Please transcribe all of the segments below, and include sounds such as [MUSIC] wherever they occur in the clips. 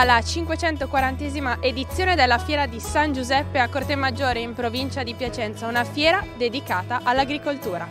alla 540 edizione della Fiera di San Giuseppe a Corte Maggiore in provincia di Piacenza, una fiera dedicata all'agricoltura.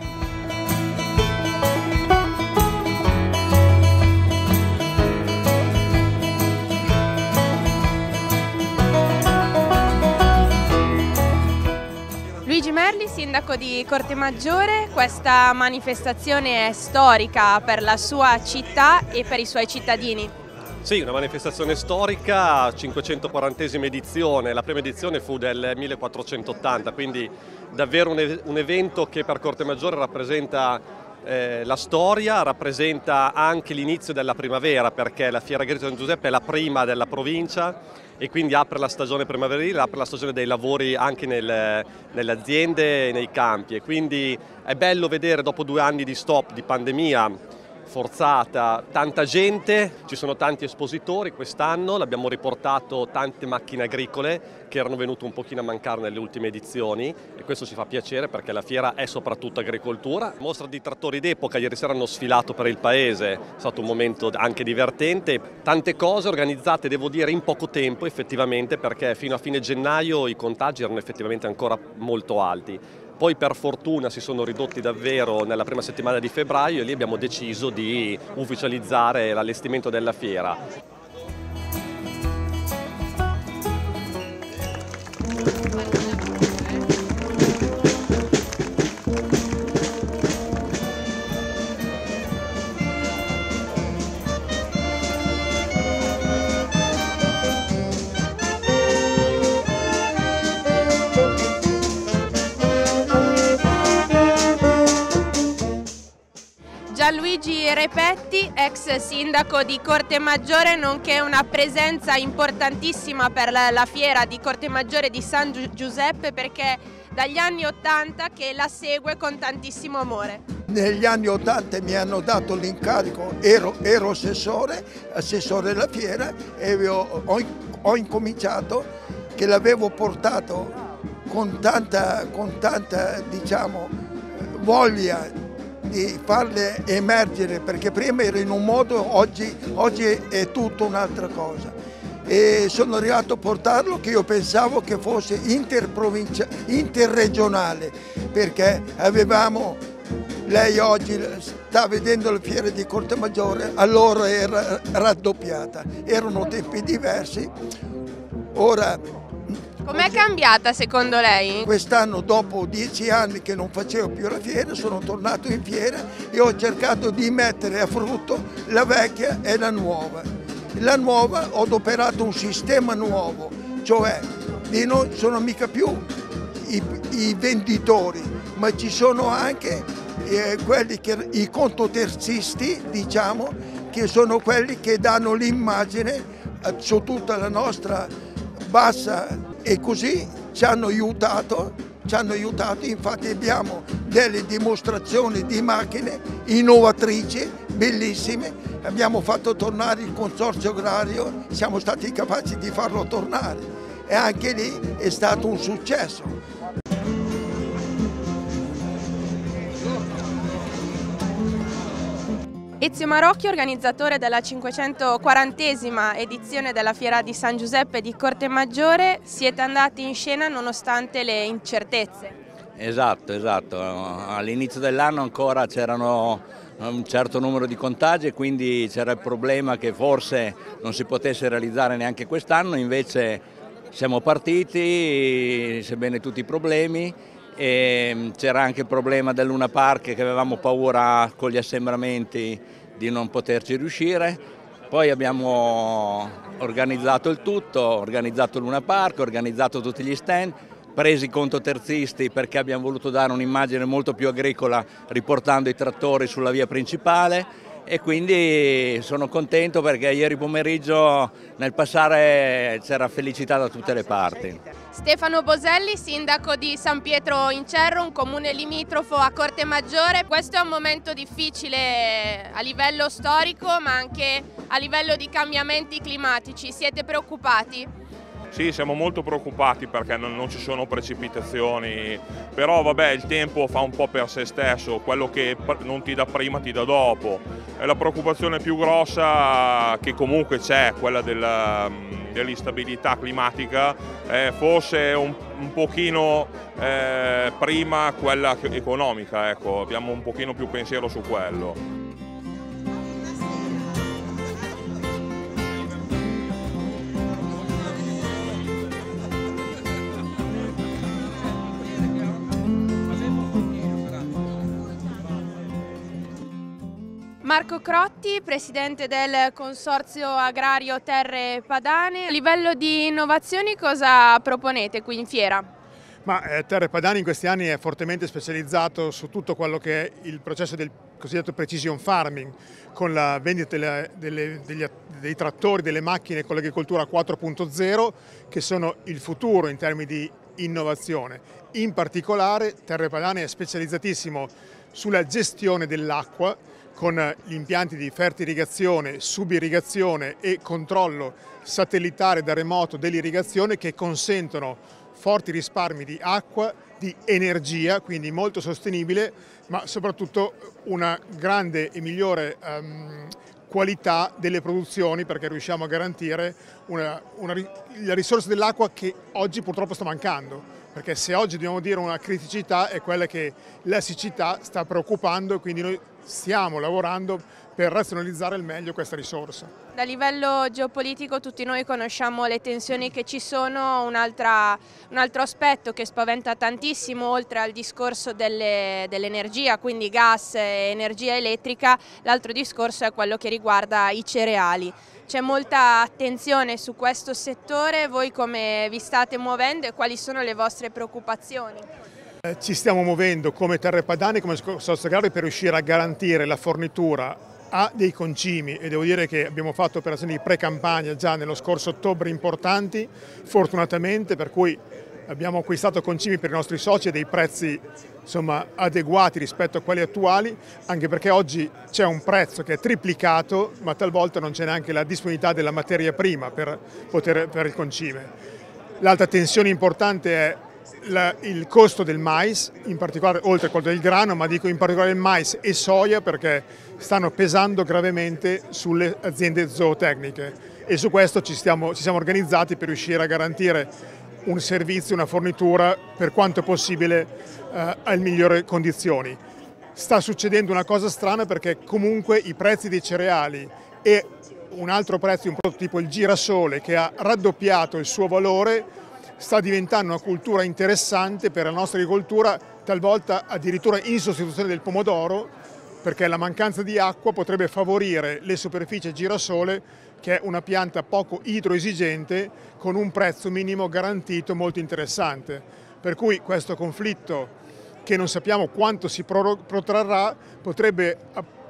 Luigi Merli, sindaco di Corte Maggiore, questa manifestazione è storica per la sua città e per i suoi cittadini. Sì, una manifestazione storica, 540esima edizione, la prima edizione fu del 1480, quindi davvero un, un evento che per Corte Maggiore rappresenta eh, la storia, rappresenta anche l'inizio della primavera perché la Fiera Grigia di Giuseppe è la prima della provincia e quindi apre la stagione primaverile, apre la stagione dei lavori anche nel, nelle aziende e nei campi e quindi è bello vedere dopo due anni di stop, di pandemia, forzata, tanta gente, ci sono tanti espositori quest'anno, l'abbiamo riportato tante macchine agricole che erano venute un pochino a mancare nelle ultime edizioni e questo ci fa piacere perché la fiera è soprattutto agricoltura. Mostra di trattori d'epoca, ieri sera hanno sfilato per il paese, è stato un momento anche divertente, tante cose organizzate devo dire in poco tempo effettivamente perché fino a fine gennaio i contagi erano effettivamente ancora molto alti poi per fortuna si sono ridotti davvero nella prima settimana di febbraio e lì abbiamo deciso di ufficializzare l'allestimento della fiera. Petti, ex sindaco di Corte Maggiore, nonché una presenza importantissima per la, la fiera di Corte Maggiore di San Giuseppe perché dagli anni 80 che la segue con tantissimo amore negli anni 80 mi hanno dato l'incarico, ero, ero, assessore, assessore della fiera e ho, ho, ho incominciato che l'avevo portato con tanta, con tanta diciamo, voglia di farle emergere perché prima era in un modo, oggi, oggi è tutta un'altra cosa. E sono arrivato a portarlo che io pensavo che fosse interregionale perché avevamo lei oggi sta vedendo le fiere di Corte Maggiore, allora era raddoppiata, erano tempi diversi, ora Com'è cambiata secondo lei? Quest'anno dopo dieci anni che non facevo più la fiera sono tornato in fiera e ho cercato di mettere a frutto la vecchia e la nuova. La nuova ho adoperato un sistema nuovo, cioè non sono mica più i, i venditori, ma ci sono anche eh, quelli che, i contoterzisti, diciamo, che sono quelli che danno l'immagine eh, su tutta la nostra bassa e così ci hanno aiutato, ci hanno aiutato, infatti abbiamo delle dimostrazioni di macchine innovatrici, bellissime, abbiamo fatto tornare il consorzio agrario, siamo stati capaci di farlo tornare e anche lì è stato un successo. Ezio Marocchi, organizzatore della 540esima edizione della Fiera di San Giuseppe di Corte Maggiore, siete andati in scena nonostante le incertezze. Esatto, esatto. All'inizio dell'anno ancora c'erano eh, un certo numero di contagi e quindi c'era il problema che forse non si potesse realizzare neanche quest'anno, invece siamo partiti, sebbene tutti i problemi, Mm, c'era anche il problema del Luna Park che avevamo paura con gli assembramenti di non poterci riuscire. Poi abbiamo organizzato il tutto, organizzato Luna Park, organizzato tutti gli stand, presi conto terzisti perché abbiamo voluto dare un'immagine molto più agricola riportando i trattori sulla via principale e quindi sono contento perché ieri pomeriggio nel passare c'era felicità da tutte le parti. Stefano Boselli, sindaco di San Pietro in Cerro, un comune limitrofo a Corte Maggiore. Questo è un momento difficile a livello storico ma anche a livello di cambiamenti climatici. Siete preoccupati? Sì, siamo molto preoccupati perché non, non, ci sono precipitazioni, però vabbè il tempo fa un po' per se stesso, quello che non ti dà prima ti dà dopo. E la preoccupazione più grossa che comunque c'è, quella della, dell'instabilità climatica, eh, forse un, un pochino eh, prima quella economica, ecco. abbiamo un pochino più pensiero su quello. Marco Crotti, presidente del Consorzio Agrario Terre Padane. A livello di innovazioni cosa proponete qui in fiera? Ma eh, Terre Padane in questi anni è fortemente specializzato su tutto quello che è il processo del cosiddetto precision farming, con la vendita delle, delle, degli, dei trattori, delle macchine con l'agricoltura 4.0, che sono il futuro in termini di innovazione. In particolare Terre Padane è specializzatissimo sulla gestione dell'acqua, con eh, gli impianti di fertirrigazione, subirrigazione e controllo satellitare da remoto dell'irrigazione che consentono forti risparmi di acqua, di energia, quindi molto sostenibile, ma soprattutto una grande e migliore um, qualità delle produzioni perché riusciamo a garantire una, una, la risorsa dell'acqua che oggi purtroppo sta mancando. Perché se oggi dobbiamo dire una criticità è quella che la siccità sta preoccupando e quindi noi stiamo lavorando per razionalizzare al meglio questa risorsa. A livello geopolitico tutti noi conosciamo le tensioni che ci sono, un, un altro aspetto che spaventa tantissimo oltre al discorso dell'energia, dell quindi gas e energia elettrica, l'altro discorso è quello che riguarda i cereali. C'è molta attenzione su questo settore, voi come vi state muovendo e quali sono le vostre preoccupazioni? Eh, ci stiamo muovendo come Terre Padane, come Grave per riuscire a garantire la fornitura a dei concimi e devo dire che abbiamo fatto operazioni di pre-campagna già nello scorso ottobre importanti, fortunatamente per cui abbiamo acquistato concimi per i nostri soci a dei prezzi insomma, adeguati rispetto a quelli attuali, anche perché oggi c'è un prezzo che è triplicato ma talvolta non c'è neanche la disponibilità della materia prima per, poter, per il concime. L'altra tensione importante è la, il costo del mais, in particolare oltre a quello del grano, ma dico in particolare il mais e soia perché stanno pesando gravemente sulle aziende zootecniche e su questo ci, stiamo, ci siamo organizzati per riuscire a garantire un servizio, una fornitura per quanto possibile eh, alle migliori condizioni. Sta succedendo una cosa strana perché comunque i prezzi dei cereali e un altro prezzo di un prodotto tipo il girasole che ha raddoppiato il suo valore sta diventando una cultura interessante per la nostra agricoltura, talvolta addirittura in sostituzione del pomodoro, perché la mancanza di acqua potrebbe favorire le superfici a girasole, che è una pianta poco idroesigente, con un prezzo minimo garantito molto interessante. Per cui questo conflitto, che non sappiamo quanto si protrarrà, potrebbe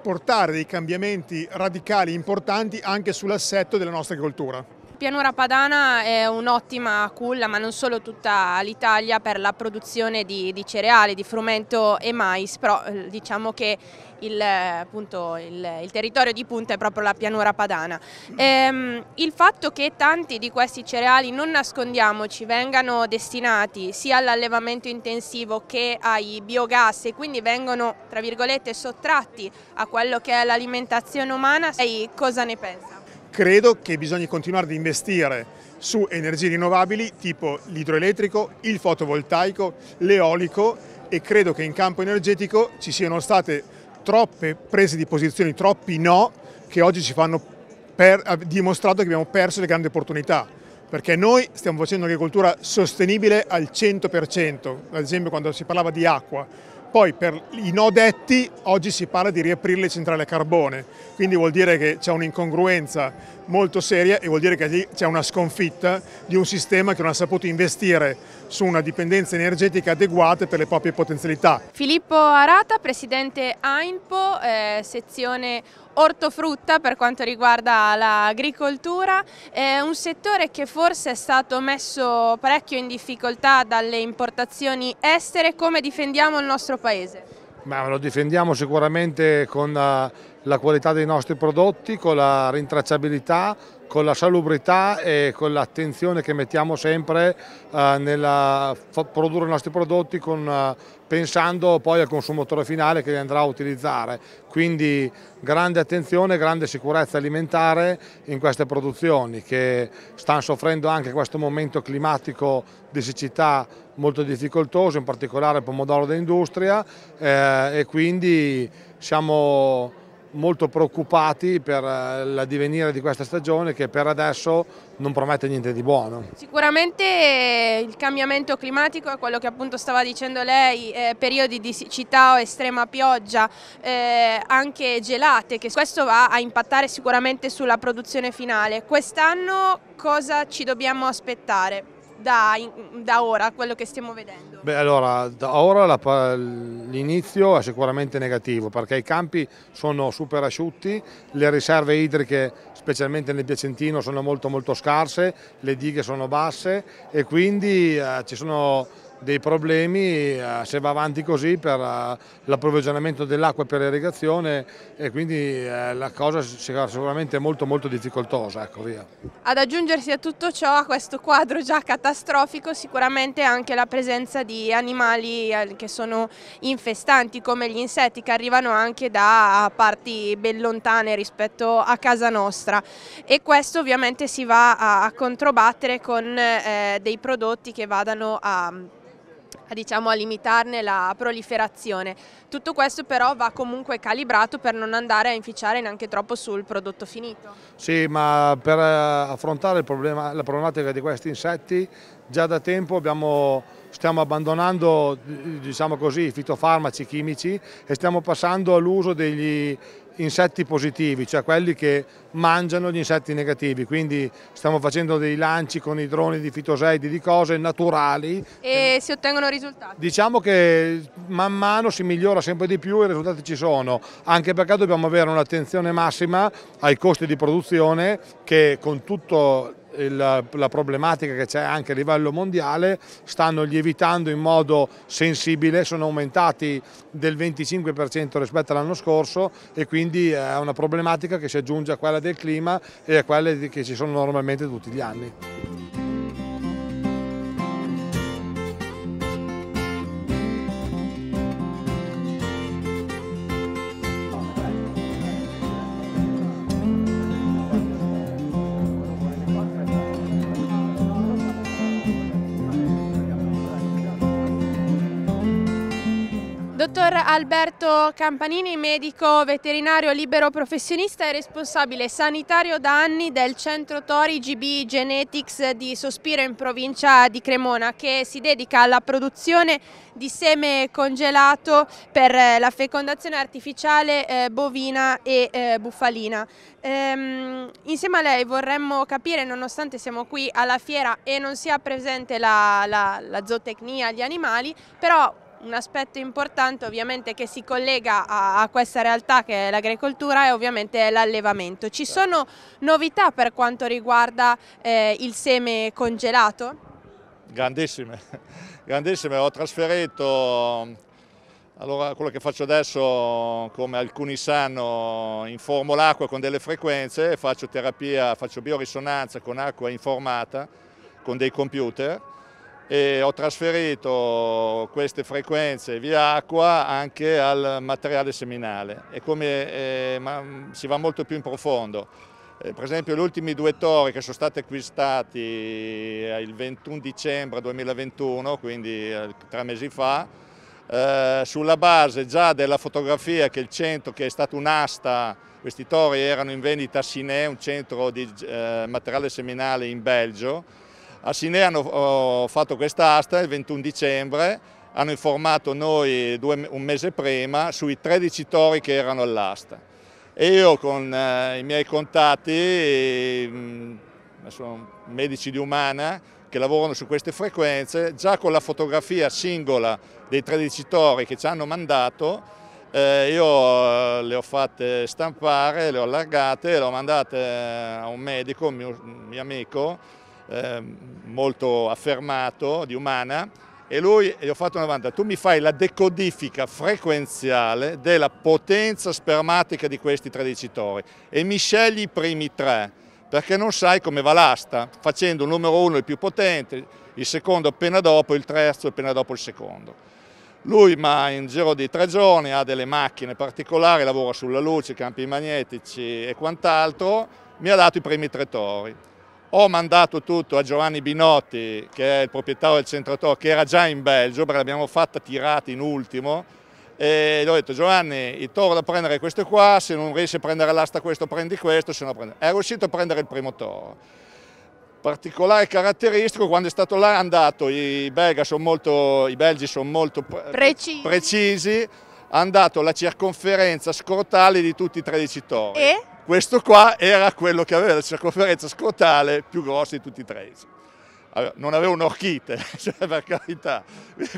portare dei cambiamenti radicali importanti anche sull'assetto della nostra agricoltura. Pianura Padana è un'ottima culla, ma non solo tutta l'Italia, per la produzione di, di, cereali, di frumento e mais, però eh, diciamo che il, appunto, il, il territorio di punta è proprio la pianura padana. Ehm, il fatto che tanti di questi cereali, non nascondiamoci, vengano destinati sia all'allevamento intensivo che ai biogas e quindi vengono, tra virgolette, sottratti a quello che è l'alimentazione umana, lei cosa ne pensi? Credo che bisogna continuare ad investire su energie rinnovabili tipo l'idroelettrico, il fotovoltaico, l'eolico e credo che in campo energetico ci siano state troppe prese di posizioni, troppi no che oggi ci fanno per, dimostrato che abbiamo perso le grandi opportunità perché noi stiamo facendo un'agricoltura sostenibile al 100%, ad esempio quando si parlava di acqua, poi per i no detti oggi si parla di riaprire le centrali a carbone, quindi vuol dire che c'è un'incongruenza molto seria e vuol dire che c'è una sconfitta di un sistema che non ha saputo investire su una dipendenza energetica adeguata per le proprie potenzialità. Filippo Arata, presidente AINPO, eh, sezione ortofrutta per quanto riguarda l'agricoltura, è un settore che forse è stato messo parecchio in difficoltà dalle importazioni estere, come difendiamo il nostro paese? Ma lo difendiamo sicuramente con la qualità dei nostri prodotti, con la rintracciabilità, con la salubrità e con l'attenzione che mettiamo sempre eh, nel produrre i nostri prodotti con, eh, pensando poi al consumatore finale che li andrà a utilizzare. Quindi grande attenzione, grande sicurezza alimentare in queste produzioni che stanno soffrendo anche questo momento climatico di siccità molto difficoltoso, in particolare il pomodoro d'industria eh, e quindi siamo molto preoccupati per eh, l'addivenire di questa stagione che per adesso non promette niente di buono. Sicuramente eh, il cambiamento climatico è quello che appunto stava dicendo lei, eh, periodi di siccità o estrema pioggia, eh, anche gelate, che questo va a impattare sicuramente sulla produzione finale. Quest'anno cosa ci dobbiamo aspettare? da, da ora, quello che stiamo vedendo? Beh, allora, da ora l'inizio è sicuramente negativo perché i campi sono super asciutti, le riserve idriche, specialmente nel Piacentino, sono molto molto scarse, le dighe sono basse e quindi eh, ci sono dei problemi eh, se va avanti così per eh, l'approvvigionamento dell'acqua per l'irrigazione e quindi eh, la cosa sicuramente è molto molto difficoltosa. Ecco, Ad aggiungersi a tutto ciò, a questo quadro già catastrofico, sicuramente anche la presenza di animali che sono infestanti come gli insetti che arrivano anche da parti ben lontane rispetto a casa nostra e questo ovviamente si va a controbattere con dei prodotti che vadano a a, diciamo, a limitarne la proliferazione. Tutto questo però va comunque calibrato per non andare a inficiare neanche troppo sul prodotto finito. Sì, ma per eh, affrontare problema, la problematica di questi insetti già da tempo abbiamo, stiamo abbandonando diciamo così, i fitofarmaci chimici e stiamo passando all'uso degli insetti positivi, cioè quelli che mangiano gli insetti negativi, quindi stiamo facendo dei lanci con i droni di fitoseidi, di cose naturali. E si ottengono risultati? Diciamo che man mano si migliora sempre di più e i risultati ci sono, anche perché dobbiamo avere un'attenzione massima ai costi di produzione che con tutto la, la problematica che c'è anche a livello mondiale, stanno lievitando in modo sensibile, sono aumentati del 25% rispetto all'anno scorso e quindi è una problematica che si aggiunge a quella del clima e a quelle che ci sono normalmente tutti gli anni. Dottor Alberto Campanini, medico veterinario libero professionista e responsabile sanitario da anni del centro Tori GB Genetics di Sospiro in provincia di Cremona che si dedica alla produzione di seme congelato per eh, la fecondazione artificiale eh, bovina e eh, bufalina. Ehm, insieme a lei vorremmo capire, nonostante siamo qui alla fiera e non sia presente la, la, la zootecnia, gli animali, però un aspetto importante ovviamente che si collega a, a questa realtà che è l'agricoltura è ovviamente l'allevamento. Ci certo. sono novità per quanto riguarda eh, il seme congelato? Grandissime, [LAUGHS] grandissime. Ho trasferito allora, quello che faccio adesso, come alcuni sanno, informo l'acqua con delle frequenze, faccio terapia, faccio biorisonanza con acqua informata, con dei computer e ho trasferito queste frequenze via acqua anche al materiale seminale e come eh, mm, si va molto più in profondo. Eh, per esempio gli ultimi due tori che sono stati acquistati eh, il 21 dicembre 2021, quindi eh, tre mesi fa, eh, sulla base già della fotografia che il centro, che è stato un'asta, questi tori erano in vendita a Siné, un centro di eh, materiale seminale in Belgio, a Sine hanno oh, fatto questa asta il 21 dicembre, hanno informato noi due, un mese prima sui 13 tori che erano all'asta e io con eh, i miei contatti, mm, sono medici di Umana, che lavorano su queste frequenze, già con la fotografia singola dei 13 tori che ci hanno mandato, eh, io eh, le ho fatte stampare, le ho allargate, le ho mandate eh, a un medico, un mio, mio amico, Ehm, molto affermato di Umana e lui gli ho fatto una domanda, tu mi fai la decodifica frequenziale della potenza spermatica di questi 13 tori e mi scegli i primi tre perché non sai come va l'asta, facendo il numero uno il più potente, il secondo appena dopo, il terzo appena dopo il secondo. Lui ma in giro di tre giorni ha delle macchine particolari, lavora sulla luce, campi magnetici e quant'altro, mi ha dato i primi tre tori. Ho mandato tutto a Giovanni Binotti, che è il proprietario del Centrotor, che era già in Belgio, perché l'abbiamo fatta tirata in ultimo, e gli ho detto Giovanni il toro da prendere è questo qua, se non riesci a prendere l'asta questo prendi questo, se no prendi... È riuscito a prendere il primo toro. Particolare caratteristico, quando è stato là è andato, i, sono molto, i belgi sono molto precisi, precisi ha andato la circonferenza scrotale di tutti i 13 tori. E? Questo qua era quello che aveva la circonferenza scrotale più grossa di tutti i traesi. Allora, non aveva un'orchite, [LAUGHS] cioè, per carità,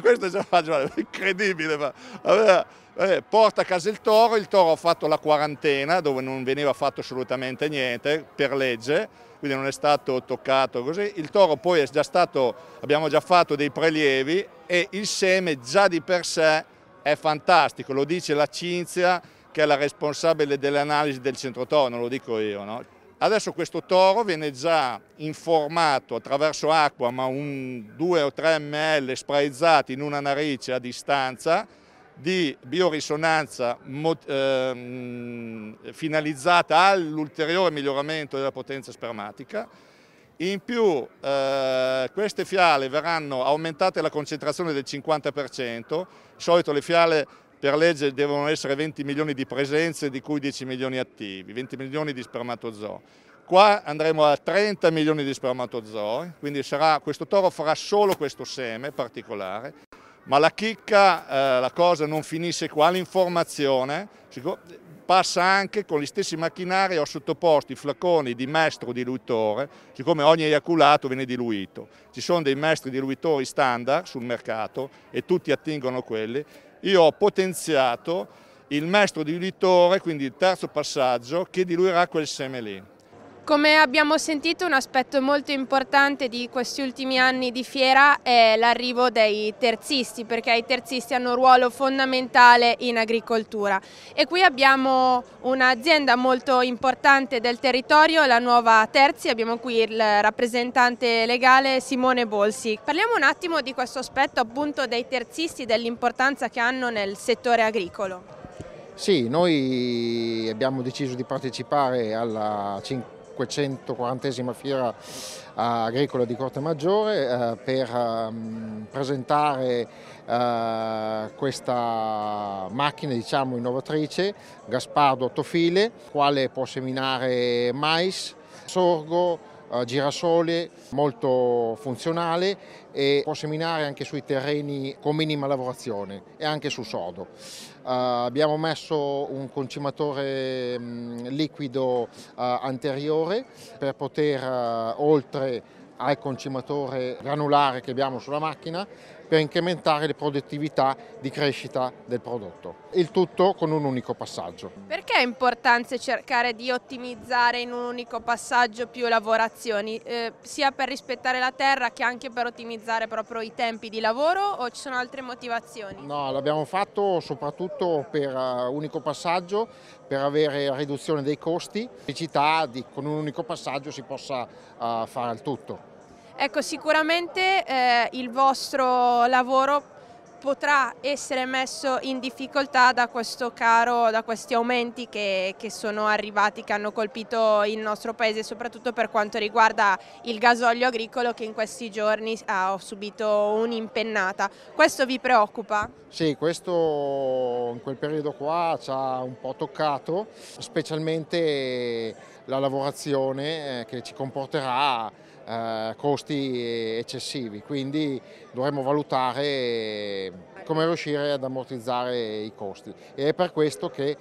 questo è già incredibile, ma aveva, eh, porta a casa il toro, il toro ha fatto la quarantena dove non veniva fatto assolutamente niente per legge, quindi non è stato toccato così, il toro poi è già stato, abbiamo già fatto dei prelievi e il seme già di per sé è fantastico, lo dice la cinzia che è la responsabile dell'analisi del centro toro, non lo dico io. No? Adesso questo toro viene già informato attraverso acqua, ma un 2 o 3 ml spraizzati in una narice a distanza, di biorisonanza eh, finalizzata all'ulteriore miglioramento della potenza spermatica. In più eh, queste fiale verranno aumentate la concentrazione del 50%, di solito le fiale per legge devono essere 20 milioni di presenze, di cui 10 milioni attivi, 20 milioni di spermatozoi. Qua andremo a 30 milioni di spermatozoi, quindi sarà, questo toro farà solo questo seme particolare, ma la chicca, eh, la cosa non finisce qua, l'informazione passa anche con gli stessi macchinari, ho sottoposto i flaconi di maestro diluitore, siccome ogni eiaculato viene diluito. Ci sono dei maestri diluitori standard sul mercato e tutti attingono quelli, io ho potenziato il maestro di uditore, quindi il terzo passaggio, che diluirà quel seme lì. Come abbiamo sentito un aspetto molto importante di questi ultimi anni di fiera è l'arrivo dei terzisti perché i terzisti hanno un ruolo fondamentale in agricoltura e qui abbiamo un'azienda molto importante del territorio, la nuova Terzi, abbiamo qui il rappresentante legale Simone Bolsi. Parliamo un attimo di questo aspetto appunto dei terzisti, e dell'importanza che hanno nel settore agricolo. Sì, noi abbiamo deciso di partecipare alla 50 540esima fiera eh, agricola di Corte Maggiore eh, per ehm, presentare eh, questa macchina diciamo, innovatrice, Gaspardo 8 file, quale può seminare mais, sorgo, girasole molto funzionale e può seminare anche sui terreni con minima lavorazione e anche su sodo. Uh, abbiamo messo un concimatore mh, mm, liquido uh, anteriore per poter, uh, oltre al concimatore granulare che abbiamo sulla macchina, per incrementare le produttività di crescita del prodotto. Il tutto con un unico passaggio. Perché è importante cercare di ottimizzare in un unico passaggio più lavorazioni, eh, sia per rispettare la terra che anche per ottimizzare proprio i tempi di lavoro o ci sono altre motivazioni? No, l'abbiamo fatto soprattutto per uh, unico passaggio, per avere riduzione dei costi, necessità di con un unico passaggio si possa uh, fare il tutto. Ecco, sicuramente eh, il vostro lavoro potrà essere messo in difficoltà da questo caro, da questi aumenti che, che, sono arrivati, che hanno colpito il nostro paese, soprattutto per quanto riguarda il gasolio agricolo che in questi giorni ha subito un'impennata. Questo vi preoccupa? Sì, questo in quel periodo qua ci ha un po' toccato, specialmente la lavorazione eh, che ci comporterà eh, costi eccessivi, quindi dovremmo valutare come riuscire ad ammortizzare i costi e è per questo che,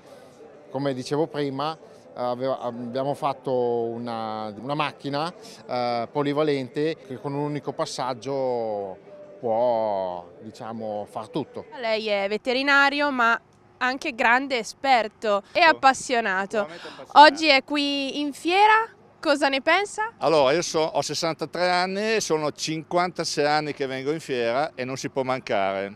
come dicevo prima, abbiamo fatto una, una macchina eh, polivalente che con un unico passaggio può diciamo, far tutto. Lei è veterinario ma anche grande esperto e appassionato. appassionato. Oggi è qui in fiera cosa ne pensa? Allora, io so, ho 63 anni, sono 56 anni che vengo in fiera e non si può mancare.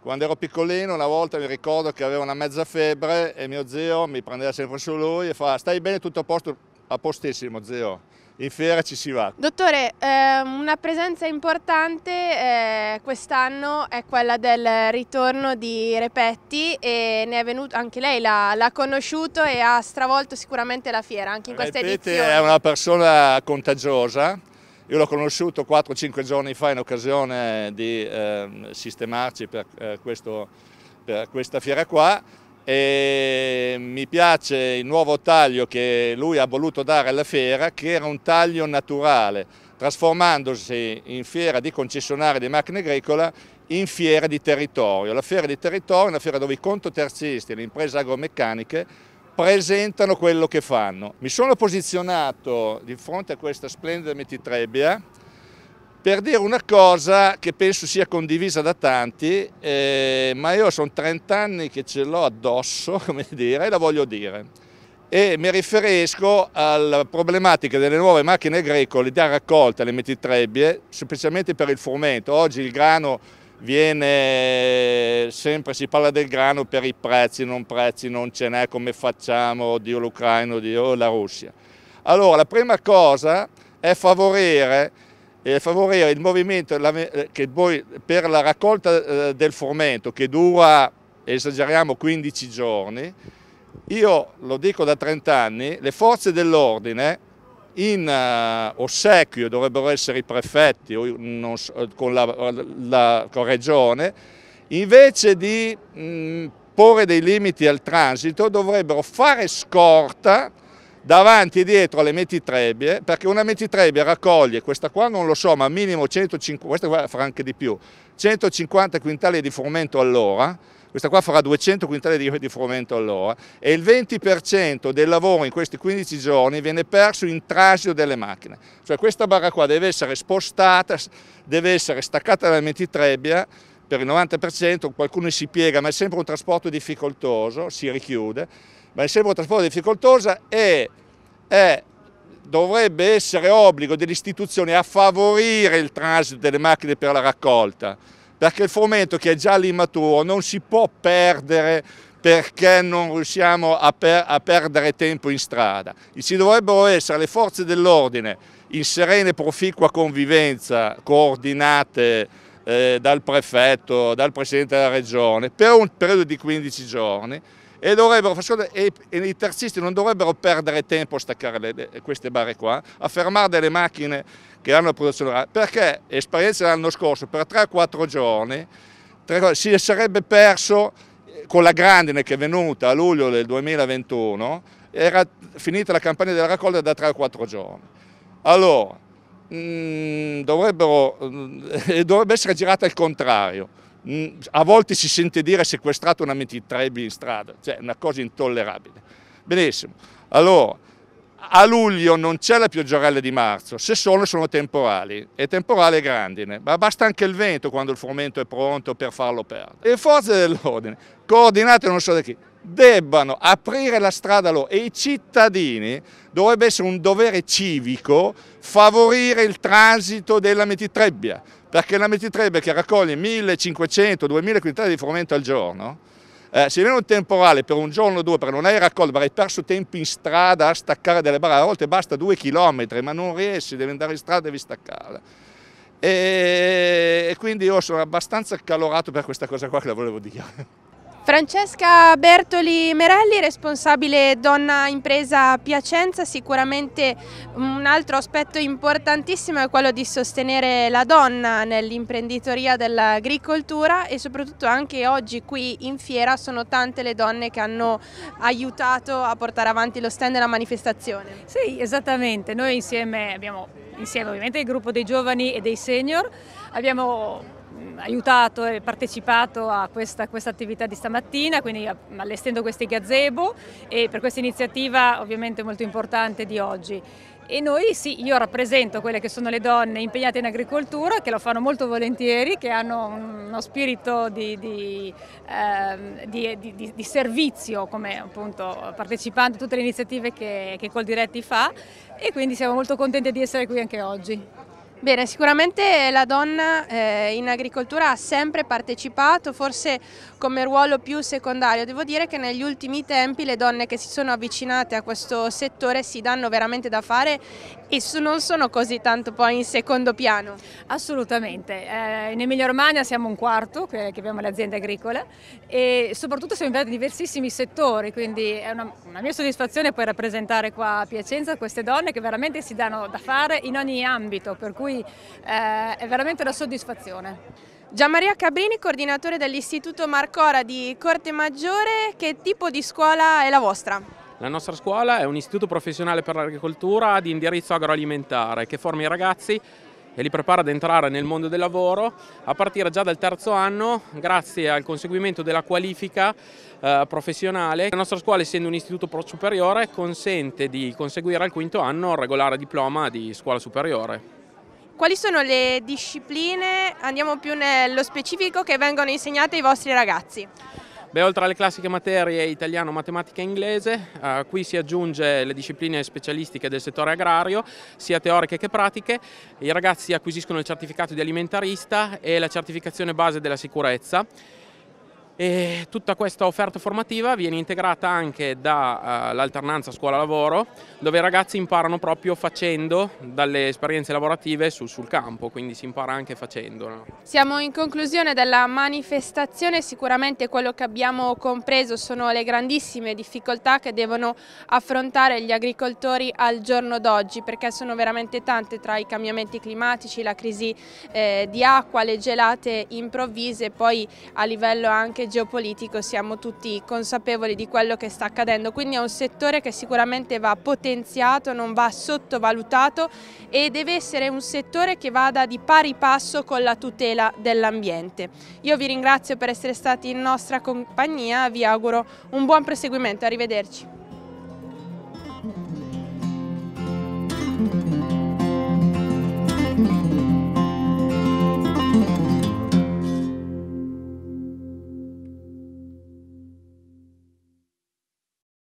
Quando ero piccolino una volta mi ricordo che avevo una mezza febbre e mio zio mi prendeva sempre su lui e fa stai bene tutto a posto, a postissimo zio in fiera ci si va. Dottore, ehm, una presenza importante eh, quest'anno è quella del ritorno di Repetti e ne è venuto, anche lei l'ha, conosciuto e ha stravolto sicuramente la fiera anche in questa Repetti edizione. è una persona contagiosa, io l'ho conosciuto 4-5 giorni fa in occasione di eh, sistemarci per, eh, questo, per questa fiera qua e mi piace il nuovo taglio che lui ha voluto dare alla fiera che era un taglio naturale trasformandosi in fiera di concessionari di macchine agricola in fiera di territorio. La fiera di territorio è una fiera dove i contoterzisti e le imprese agromeccaniche presentano quello che fanno. Mi sono posizionato di fronte a questa splendida metitrebbia per dire una cosa che penso sia condivisa da tanti, eh, ma io sono 30 anni che ce l'ho addosso, [LAUGHS] come dire, e la voglio dire. E mi riferisco alla problematica delle nuove macchine agricole da raccolta, le mettitrebbie, specialmente per il frumento. Oggi il grano viene sempre, si parla del grano per i prezzi, non prezzi, non ce n'è, come facciamo, Dio l'Ucraina, Dio la Russia. Allora, la prima cosa è favorire e favorire il movimento eh, per la raccolta eh, del frumento che dura, esageriamo, 15 giorni, io lo dico da 30 anni, le forze dell'ordine in eh, ossequio dovrebbero essere i prefetti con la, la con regione, invece di mm, porre dei limiti al transito dovrebbero fare scorta davanti e dietro alle mettitrebbie, perché una mettitrebbia raccoglie, questa qua non lo so, ma minimo 150, questa qua farà anche di più, 150 quintali di frumento all'ora, questa qua farà 200 quintali di, di frumento all'ora e il 20% del lavoro in questi 15 giorni viene perso in trasito delle macchine, cioè questa barra qua deve essere spostata, deve essere staccata dalla mettitrebbia per il 90%, qualcuno si piega, ma è sempre un trasporto difficoltoso, si richiude ma il semotransporto difficoltosa è, è, dovrebbe essere obbligo delle istituzioni a favorire il transito delle macchine per la raccolta, perché il frumento che è già immaturo non si può perdere perché non riusciamo a, per, a perdere tempo in strada. Ci dovrebbero essere le forze dell'ordine in serena e proficua convivenza, coordinate eh, dal prefetto, dal presidente della regione, per un periodo di 15 giorni, e, e, e, i terzisti non dovrebbero perdere tempo a staccare le, queste barre qua, a fermare delle macchine che hanno la produzione, perché esperienza l'anno scorso per 3-4 giorni tre, si sarebbe perso eh, con la grandine che è venuta a luglio del 2021, era finita la campagna della raccolta da 3-4 giorni. Allora, mh, mm, mm, [LAUGHS] dovrebbe essere girata al contrario Mm, a volte si sente dire sequestrato una metitrebbe in strada, cioè una cosa intollerabile. Benissimo, allora a luglio non c'è la pioggerella di marzo, se sono sono temporali, e temporale grandine, ma basta anche il vento quando il frumento è pronto per farlo perdere. Le forze dell'ordine, coordinate non so da chi, debbano aprire la strada loro e i cittadini dovrebbe essere un dovere civico favorire il transito della metitrebbia, perché la metitrebbe che raccoglie 1500-2000 quintali di frumento al giorno, eh, se viene un temporale per un giorno o due perché non hai raccolto, perché hai perso tempo in strada a staccare delle barre, a volte basta due chilometri, ma non riesci, devi andare in strada, e devi staccare. E, quindi io sono abbastanza accalorato per questa cosa qua che la volevo dire. Francesca Bertoli Merelli, responsabile donna impresa Piacenza, sicuramente un altro aspetto importantissimo è quello di sostenere la donna nell'imprenditoria dell'agricoltura e soprattutto anche oggi qui in fiera sono tante le donne che hanno aiutato a portare avanti lo stand e la manifestazione. Sì, esattamente, noi insieme abbiamo insieme ovviamente il gruppo dei giovani e dei senior abbiamo aiutato e partecipato a questa, questa attività di stamattina, quindi eh, allestendo questi gazebo e per questa iniziativa ovviamente molto importante di oggi. E noi sì, io rappresento quelle che sono le donne impegnate in agricoltura, che lo fanno molto volentieri, che hanno uno spirito di, di, eh, di, di servizio come appunto partecipando a tutte le iniziative che, che Coldiretti fa e quindi siamo molto contenti di essere qui anche oggi. Bene, sicuramente la donna eh, in agricoltura ha sempre partecipato, forse come ruolo più secondario. Devo dire che negli ultimi tempi le donne che si sono avvicinate a questo settore si danno veramente da fare e su, non sono così tanto poi in secondo piano? Assolutamente, eh, in Emilia Romagna siamo un quarto, che, che abbiamo l'azienda agricola e soprattutto siamo in diversissimi settori, quindi è una, una mia soddisfazione poi rappresentare qua a Piacenza queste donne che veramente si danno da fare in ogni ambito, per cui eh, è veramente una soddisfazione. Gianmaria Cabrini, coordinatore dell'Istituto Marcora di Corte Maggiore, che tipo di scuola è la vostra? La nostra scuola è un istituto professionale per l'agricoltura di indirizzo agroalimentare che forma i ragazzi e li prepara ad entrare nel mondo del lavoro a partire già dal terzo anno grazie al conseguimento della qualifica eh, professionale. La nostra scuola essendo un istituto superiore consente di conseguire al quinto anno un regolare diploma di scuola superiore. Quali sono le discipline, andiamo più nello specifico, che vengono insegnate ai vostri ragazzi? Beh, oltre alle classiche materie italiano, matematica e inglese, eh, qui si aggiunge le discipline specialistiche del settore agrario, sia teoriche che pratiche. I ragazzi acquisiscono il certificato di alimentarista e la certificazione base della sicurezza. E tutta questa offerta formativa viene integrata anche dall'alternanza eh, uh, scuola-lavoro, dove i ragazzi imparano proprio facendo dalle esperienze lavorative su, sul campo, quindi si impara anche facendo. No? Siamo in conclusione della manifestazione, sicuramente quello che abbiamo compreso sono le grandissime difficoltà che devono affrontare gli agricoltori al giorno d'oggi, perché sono veramente tante tra i cambiamenti climatici, la crisi eh, di acqua, le gelate improvvise, poi a livello anche anche geopolitico siamo tutti consapevoli di quello che sta accadendo, quindi è un settore che sicuramente va potenziato, non va sottovalutato e deve essere un settore che vada di pari passo con la tutela dell'ambiente. Io vi ringrazio per essere stati in nostra compagnia, vi auguro un buon proseguimento, arrivederci.